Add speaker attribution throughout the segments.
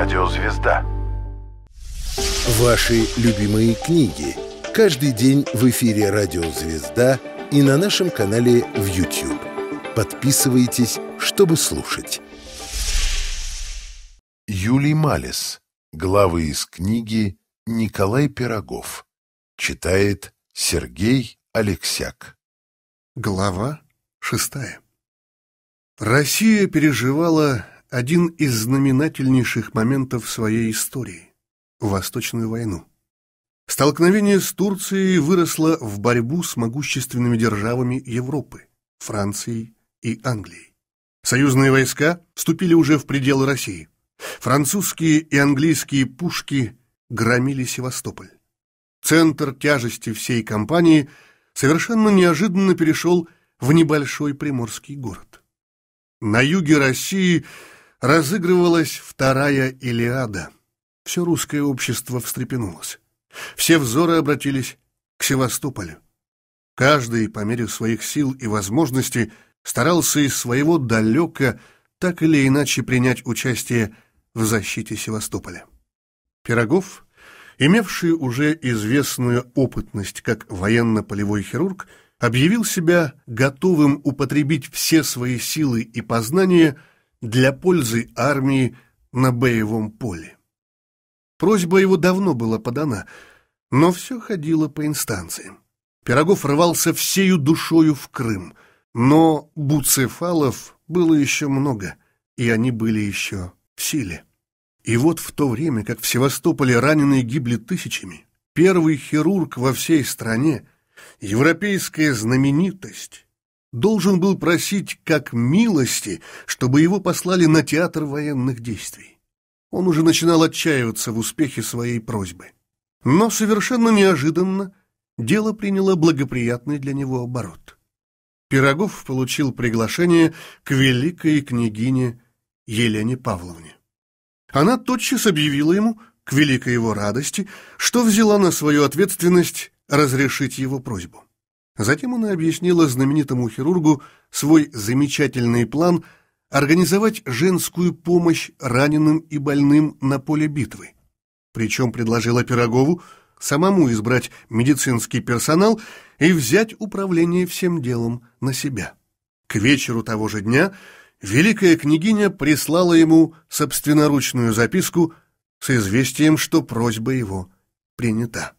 Speaker 1: Радио Звезда. Ваши любимые книги. Каждый день в эфире Радио Звезда и на нашем канале в YouTube. Подписывайтесь, чтобы слушать. Юлий Малис. Главы из книги Николай Пирогов. Читает Сергей Алексяк. Глава шестая. Россия
Speaker 2: переживала один из знаменательнейших моментов своей истории – Восточную войну. Столкновение с Турцией выросло в борьбу с могущественными державами Европы – Францией и Англией. Союзные войска вступили уже в пределы России. Французские и английские пушки громили Севастополь. Центр тяжести всей кампании совершенно неожиданно перешел в небольшой приморский город. На юге России – разыгрывалась вторая Илиада. Все русское общество встрепенулось. Все взоры обратились к Севастополю. Каждый, по мере своих сил и возможностей, старался из своего далека так или иначе принять участие в защите Севастополя. Пирогов, имевший уже известную опытность как военно-полевой хирург, объявил себя готовым употребить все свои силы и познания – для пользы армии на боевом поле. Просьба его давно была подана, но все ходило по инстанциям. Пирогов рвался всею душою в Крым, но буцефалов было еще много, и они были еще в силе. И вот в то время, как в Севастополе раненые гибли тысячами, первый хирург во всей стране, европейская знаменитость, должен был просить как милости, чтобы его послали на театр военных действий. Он уже начинал отчаиваться в успехе своей просьбы. Но совершенно неожиданно дело приняло благоприятный для него оборот. Пирогов получил приглашение к великой княгине Елене Павловне. Она тотчас объявила ему, к великой его радости, что взяла на свою ответственность разрешить его просьбу. Затем она объяснила знаменитому хирургу свой замечательный план организовать женскую помощь раненым и больным на поле битвы. Причем предложила Пирогову самому избрать медицинский персонал и взять управление всем делом на себя. К вечеру того же дня великая княгиня прислала ему собственноручную записку с известием, что просьба его принята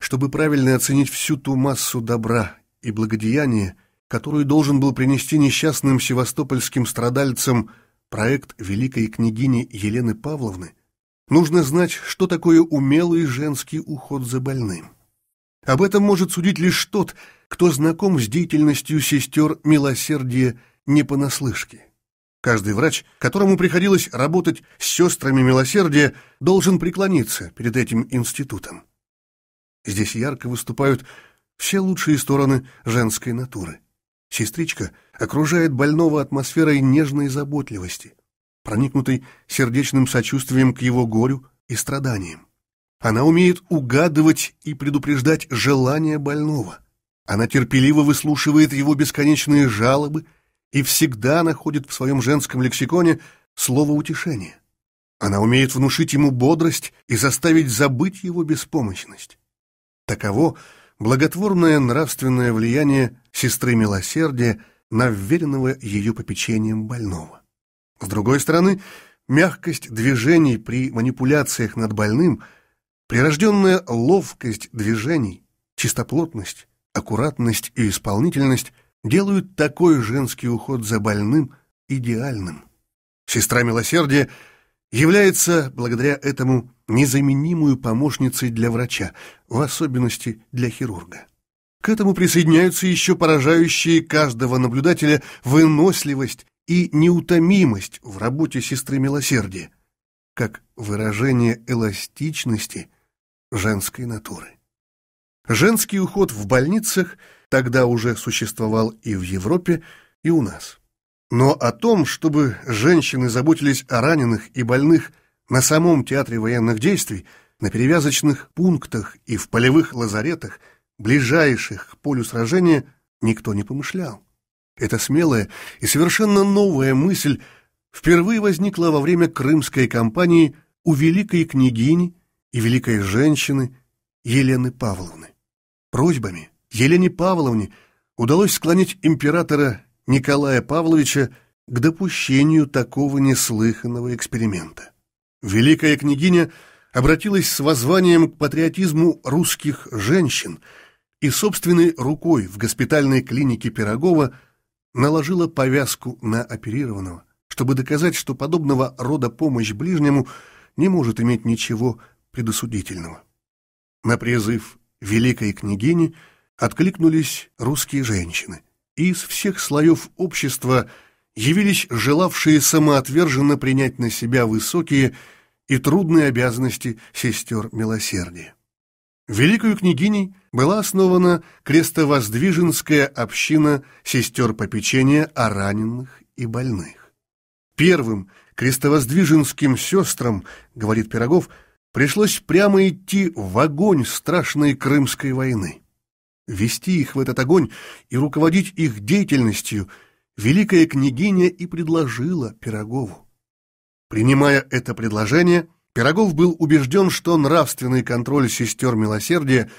Speaker 2: чтобы правильно оценить всю ту массу добра и благодеяния, которую должен был принести несчастным севастопольским страдальцам проект великой княгини Елены Павловны, нужно знать, что такое умелый женский уход за больным. Об этом может судить лишь тот, кто знаком с деятельностью сестер милосердия не понаслышке. Каждый врач, которому приходилось работать с сестрами милосердия, должен преклониться перед этим институтом. Здесь ярко выступают все лучшие стороны женской натуры. Сестричка окружает больного атмосферой нежной заботливости, проникнутой сердечным сочувствием к его горю и страданиям. Она умеет угадывать и предупреждать желания больного. Она терпеливо выслушивает его бесконечные жалобы и всегда находит в своем женском лексиконе слово утешения. Она умеет внушить ему бодрость и заставить забыть его беспомощность. Таково благотворное нравственное влияние сестры милосердия на вверенного ее попечением больного. С другой стороны, мягкость движений при манипуляциях над больным, прирожденная ловкость движений, чистоплотность, аккуратность и исполнительность делают такой женский уход за больным идеальным. Сестра милосердия является благодаря этому незаменимую помощницей для врача, в особенности для хирурга. К этому присоединяются еще поражающие каждого наблюдателя выносливость и неутомимость в работе сестры милосердия, как выражение эластичности женской натуры. Женский уход в больницах тогда уже существовал и в Европе, и у нас. Но о том, чтобы женщины заботились о раненых и больных на самом театре военных действий, на перевязочных пунктах и в полевых лазаретах, ближайших к полю сражения, никто не помышлял. Эта смелая и совершенно новая мысль впервые возникла во время крымской кампании у великой княгини и великой женщины Елены Павловны. Просьбами Елене Павловне удалось склонить императора Николая Павловича к допущению такого неслыханного эксперимента. Великая княгиня обратилась с воззванием к патриотизму русских женщин и собственной рукой в госпитальной клинике Пирогова наложила повязку на оперированного, чтобы доказать, что подобного рода помощь ближнему не может иметь ничего предосудительного. На призыв великой княгини откликнулись русские женщины – из всех слоев общества явились желавшие самоотверженно принять на себя высокие и трудные обязанности сестер милосердия. Великую княгиней была основана крестовоздвиженская община сестер попечения о раненых и больных. Первым крестовоздвиженским сестрам, говорит Пирогов, пришлось прямо идти в огонь страшной Крымской войны вести их в этот огонь и руководить их деятельностью, великая княгиня и предложила Пирогову. Принимая это предложение, Пирогов был убежден, что нравственный контроль сестер милосердия,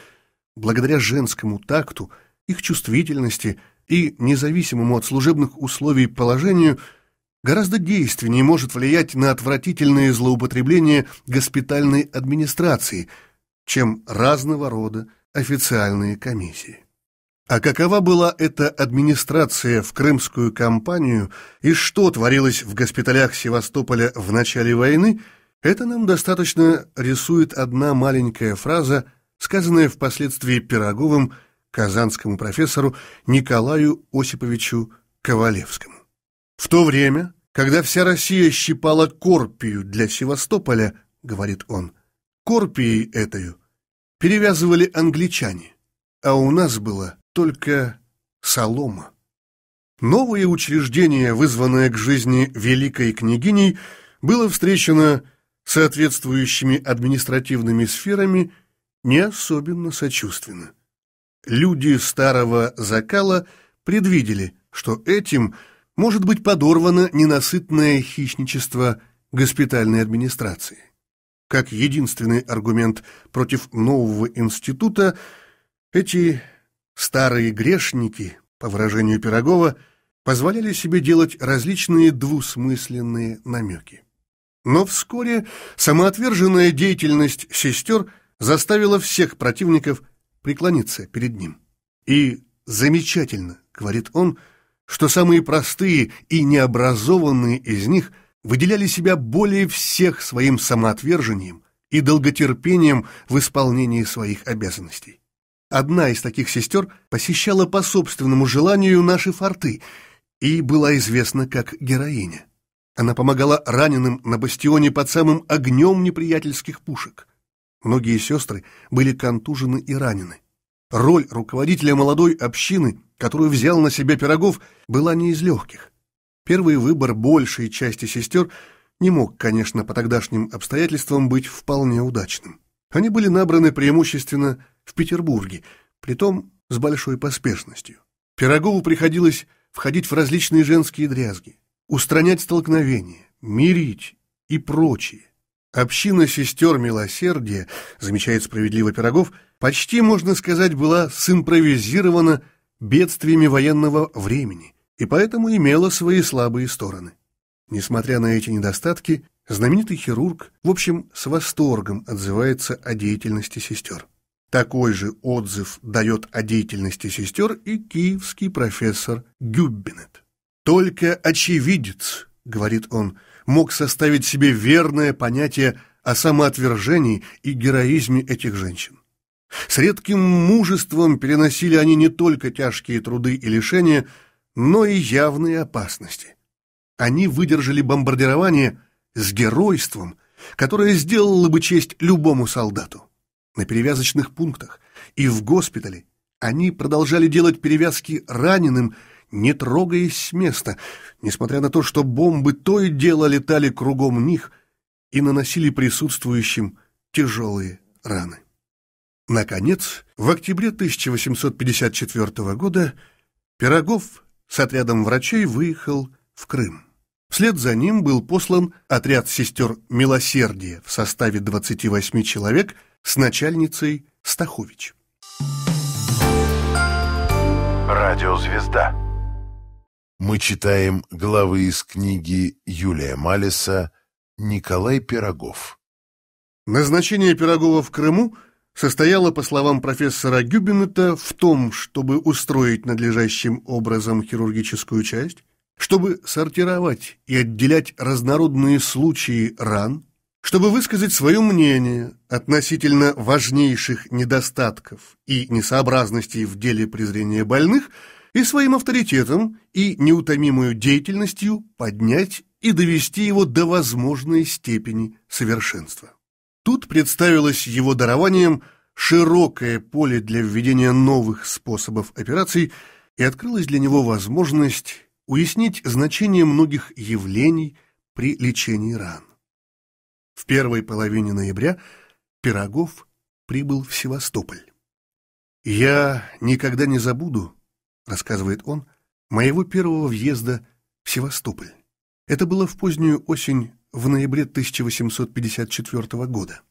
Speaker 2: благодаря женскому такту, их чувствительности и независимому от служебных условий положению, гораздо действеннее может влиять на отвратительные злоупотребления госпитальной администрации, чем разного рода официальные комиссии. А какова была эта администрация в Крымскую кампанию и что творилось в госпиталях Севастополя в начале войны, это нам достаточно рисует одна маленькая фраза, сказанная впоследствии Пироговым казанскому профессору Николаю Осиповичу Ковалевскому. В то время, когда вся Россия щипала корпию для Севастополя, говорит он, корпией этой перевязывали англичане, а у нас было только солома. Новое учреждение, вызванное к жизни великой княгиней, было встречено соответствующими административными сферами не особенно сочувственно. Люди старого закала предвидели, что этим может быть подорвано ненасытное хищничество госпитальной администрации как единственный аргумент против нового института, эти старые грешники, по выражению Пирогова, позволяли себе делать различные двусмысленные намеки. Но вскоре самоотверженная деятельность сестер заставила всех противников преклониться перед ним. И замечательно, говорит он, что самые простые и необразованные из них выделяли себя более всех своим самоотвержением и долготерпением в исполнении своих обязанностей. Одна из таких сестер посещала по собственному желанию наши форты и была известна как героиня. Она помогала раненым на бастионе под самым огнем неприятельских пушек. Многие сестры были контужены и ранены. Роль руководителя молодой общины, которую взял на себя Пирогов, была не из легких. Первый выбор большей части сестер не мог, конечно, по тогдашним обстоятельствам быть вполне удачным. Они были набраны преимущественно в Петербурге, притом с большой поспешностью. Пирогову приходилось входить в различные женские дрязги, устранять столкновения, мирить и прочее. Община сестер милосердия, замечает справедливо Пирогов, почти, можно сказать, была симпровизирована бедствиями военного времени и поэтому имела свои слабые стороны. Несмотря на эти недостатки, знаменитый хирург, в общем, с восторгом отзывается о деятельности сестер. Такой же отзыв дает о деятельности сестер и киевский профессор Гюббинет. «Только очевидец», — говорит он, — «мог составить себе верное понятие о самоотвержении и героизме этих женщин. С редким мужеством переносили они не только тяжкие труды и лишения, но и явные опасности. Они выдержали бомбардирование с геройством, которое сделало бы честь любому солдату. На перевязочных пунктах и в госпитале они продолжали делать перевязки раненым, не трогаясь с места, несмотря на то, что бомбы то и дело летали кругом них и наносили присутствующим тяжелые раны. Наконец, в октябре 1854 года Пирогов с отрядом врачей выехал в Крым. Вслед за ним был послан отряд сестер Милосердия в составе 28 человек с начальницей Стахович.
Speaker 1: Звезда. Мы читаем главы из книги Юлия Малиса «Николай Пирогов». Назначение
Speaker 2: Пирогова в Крыму – состояла, по словам профессора Гюбинета, в том, чтобы устроить надлежащим образом хирургическую часть, чтобы сортировать и отделять разнородные случаи ран, чтобы высказать свое мнение относительно важнейших недостатков и несообразностей в деле презрения больных и своим авторитетом и неутомимую деятельностью поднять и довести его до возможной степени совершенства. Тут представилось его дарованием широкое поле для введения новых способов операций и открылась для него возможность уяснить значение многих явлений при лечении ран. В первой половине ноября Пирогов прибыл в Севастополь. «Я никогда не забуду», — рассказывает он, — «моего первого въезда в Севастополь. Это было в позднюю осень в ноябре 1854 года.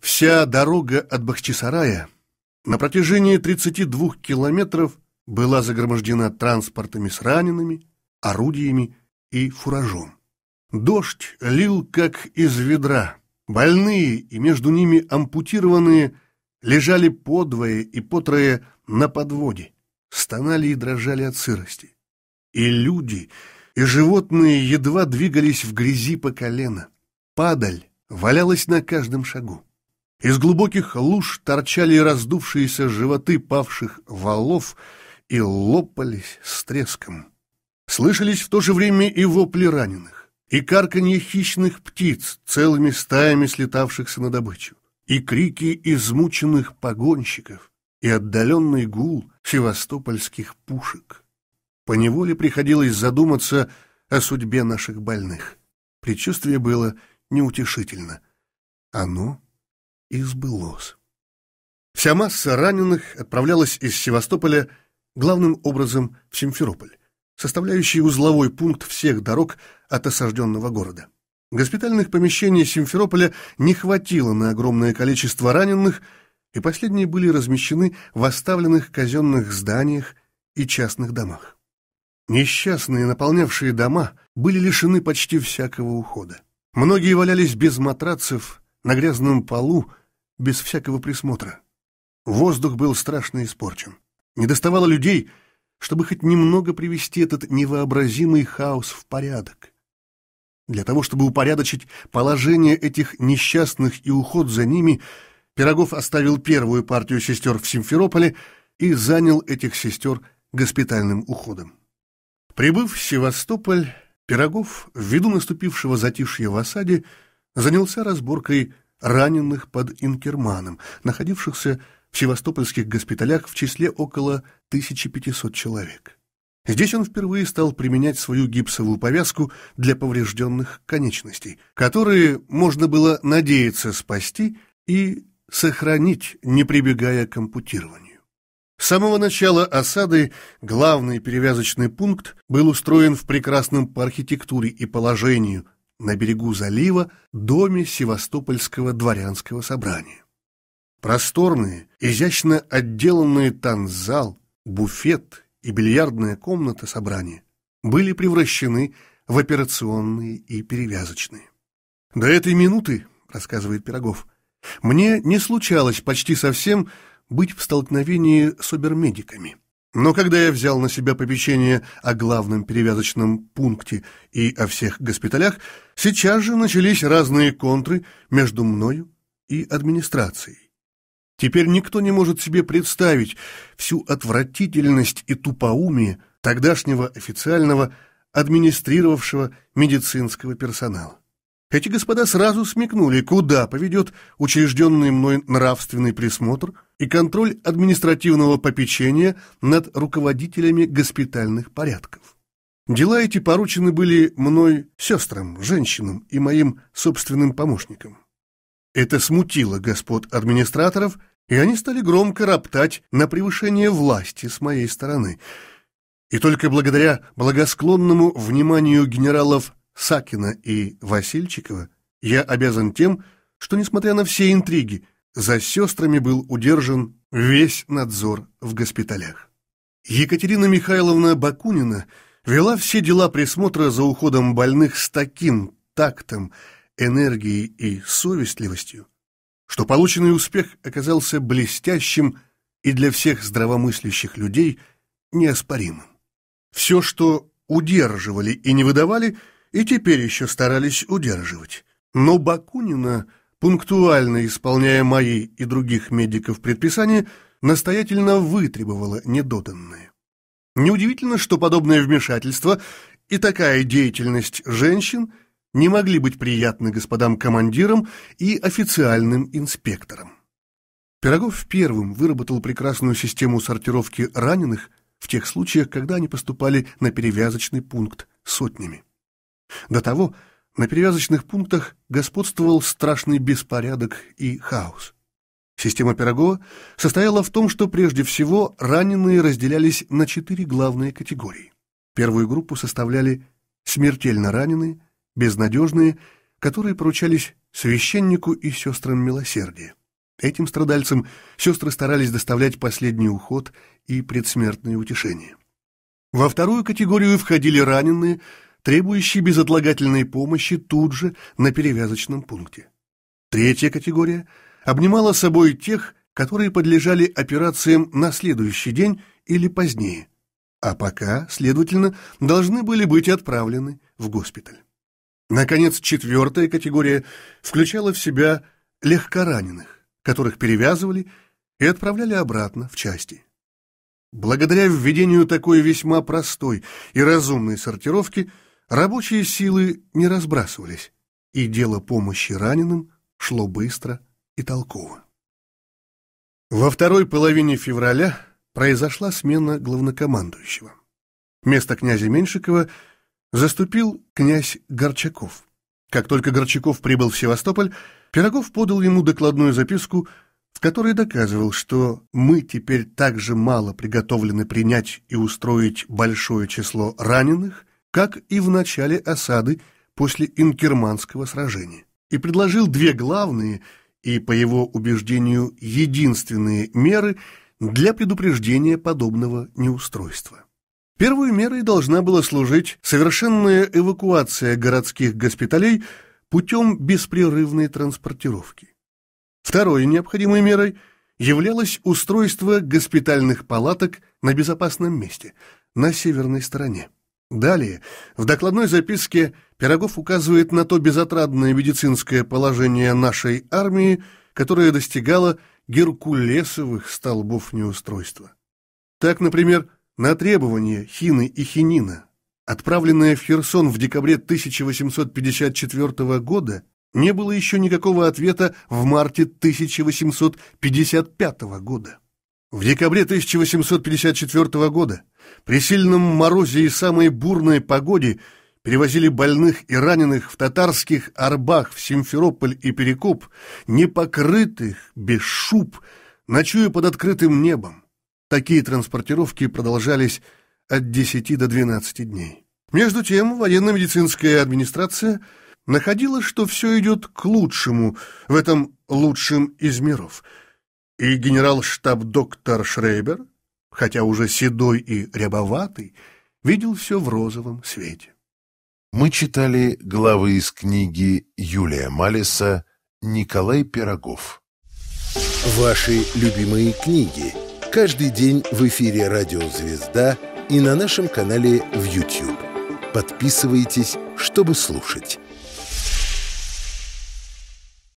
Speaker 2: Вся дорога от Бахчисарая на протяжении 32 километров была загромождена транспортами с ранеными, орудиями и фуражом. Дождь лил как из ведра. Больные и между ними ампутированные лежали подвое и потрое на подводе, стонали и дрожали от сырости. И люди, и животные едва двигались в грязи по колено. Падаль валялась на каждом шагу. Из глубоких луж торчали раздувшиеся животы павших волов и лопались с треском. Слышались в то же время и вопли раненых, и карканье хищных птиц, целыми стаями слетавшихся на добычу, и крики измученных погонщиков, и отдаленный гул севастопольских пушек поневоле приходилось задуматься о судьбе наших больных. Предчувствие было неутешительно. Оно и сбылось. Вся масса раненых отправлялась из Севастополя главным образом в Симферополь, составляющий узловой пункт всех дорог от осажденного города. Госпитальных помещений Симферополя не хватило на огромное количество раненых, и последние были размещены в оставленных казенных зданиях и частных домах. Несчастные, наполнявшие дома, были лишены почти всякого ухода. Многие валялись без матрацев, на грязном полу, без всякого присмотра. Воздух был страшно испорчен. Не доставало людей, чтобы хоть немного привести этот невообразимый хаос в порядок. Для того, чтобы упорядочить положение этих несчастных и уход за ними, Пирогов оставил первую партию сестер в Симферополе и занял этих сестер госпитальным уходом. Прибыв в Севастополь, Пирогов, ввиду наступившего затишья в осаде, занялся разборкой раненых под Инкерманом, находившихся в севастопольских госпиталях в числе около 1500 человек. Здесь он впервые стал применять свою гипсовую повязку для поврежденных конечностей, которые можно было надеяться спасти и сохранить, не прибегая к ампутированию. С самого начала осады главный перевязочный пункт был устроен в прекрасном по архитектуре и положению на берегу залива доме Севастопольского дворянского собрания. Просторные, изящно отделанные танзал, буфет и бильярдная комната собрания были превращены в операционные и перевязочные. «До этой минуты, — рассказывает Пирогов, — мне не случалось почти совсем быть в столкновении с обермедиками. Но когда я взял на себя попечение о главном перевязочном пункте и о всех госпиталях, сейчас же начались разные контры между мною и администрацией. Теперь никто не может себе представить всю отвратительность и тупоумие тогдашнего официального администрировавшего медицинского персонала. Эти господа сразу смекнули, куда поведет учрежденный мной нравственный присмотр – и контроль административного попечения над руководителями госпитальных порядков. Дела эти поручены были мной сестрам, женщинам и моим собственным помощникам. Это смутило господ администраторов, и они стали громко роптать на превышение власти с моей стороны. И только благодаря благосклонному вниманию генералов Сакина и Васильчикова я обязан тем, что, несмотря на все интриги, за сестрами был удержан весь надзор в госпиталях. Екатерина Михайловна Бакунина вела все дела присмотра за уходом больных с таким тактом, энергией и совестливостью, что полученный успех оказался блестящим и для всех здравомыслящих людей неоспоримым. Все, что удерживали и не выдавали, и теперь еще старались удерживать. Но Бакунина – пунктуально исполняя мои и других медиков предписания, настоятельно вытребовала недоданное. Неудивительно, что подобное вмешательство и такая деятельность женщин не могли быть приятны господам командирам и официальным инспекторам. Пирогов первым выработал прекрасную систему сортировки раненых в тех случаях, когда они поступали на перевязочный пункт сотнями. До того, на перевязочных пунктах господствовал страшный беспорядок и хаос. Система Пирогова состояла в том, что прежде всего раненые разделялись на четыре главные категории. Первую группу составляли смертельно раненые, безнадежные, которые поручались священнику и сестрам милосердия. Этим страдальцам сестры старались доставлять последний уход и предсмертные утешения. Во вторую категорию входили раненые – требующие безотлагательной помощи тут же на перевязочном пункте. Третья категория обнимала собой тех, которые подлежали операциям на следующий день или позднее, а пока, следовательно, должны были быть отправлены в госпиталь. Наконец, четвертая категория включала в себя легкораненых, которых перевязывали и отправляли обратно в части. Благодаря введению такой весьма простой и разумной сортировки – Рабочие силы не разбрасывались, и дело помощи раненым шло быстро и толково. Во второй половине февраля произошла смена главнокомандующего. Место князя Меньшикова заступил князь Горчаков. Как только Горчаков прибыл в Севастополь, Пирогов подал ему докладную записку, в которой доказывал, что мы теперь так же мало приготовлены принять и устроить большое число раненых, как и в начале осады после Инкерманского сражения, и предложил две главные и, по его убеждению, единственные меры для предупреждения подобного неустройства. Первой мерой должна была служить совершенная эвакуация городских госпиталей путем беспрерывной транспортировки. Второй необходимой мерой являлось устройство госпитальных палаток на безопасном месте, на северной стороне. Далее, в докладной записке Пирогов указывает на то безотрадное медицинское положение нашей армии, которое достигало геркулесовых столбов неустройства. Так, например, на требование Хины и Хинина, отправленное в Херсон в декабре 1854 года, не было еще никакого ответа в марте 1855 года. В декабре 1854 года при сильном морозе и самой бурной погоде перевозили больных и раненых в татарских Арбах, в Симферополь и Перекоп, непокрытых, без шуб, ночуя под открытым небом. Такие транспортировки продолжались от 10 до 12 дней. Между тем, военно-медицинская администрация находила, что все идет к лучшему в этом лучшем из миров – и генерал-штаб-доктор Шрейбер, хотя уже седой и рябоватый, видел все в розовом свете.
Speaker 1: Мы читали главы из книги Юлия Малиса «Николай Пирогов». Ваши любимые книги. Каждый день в эфире «Радио Звезда» и на нашем канале в YouTube. Подписывайтесь, чтобы слушать.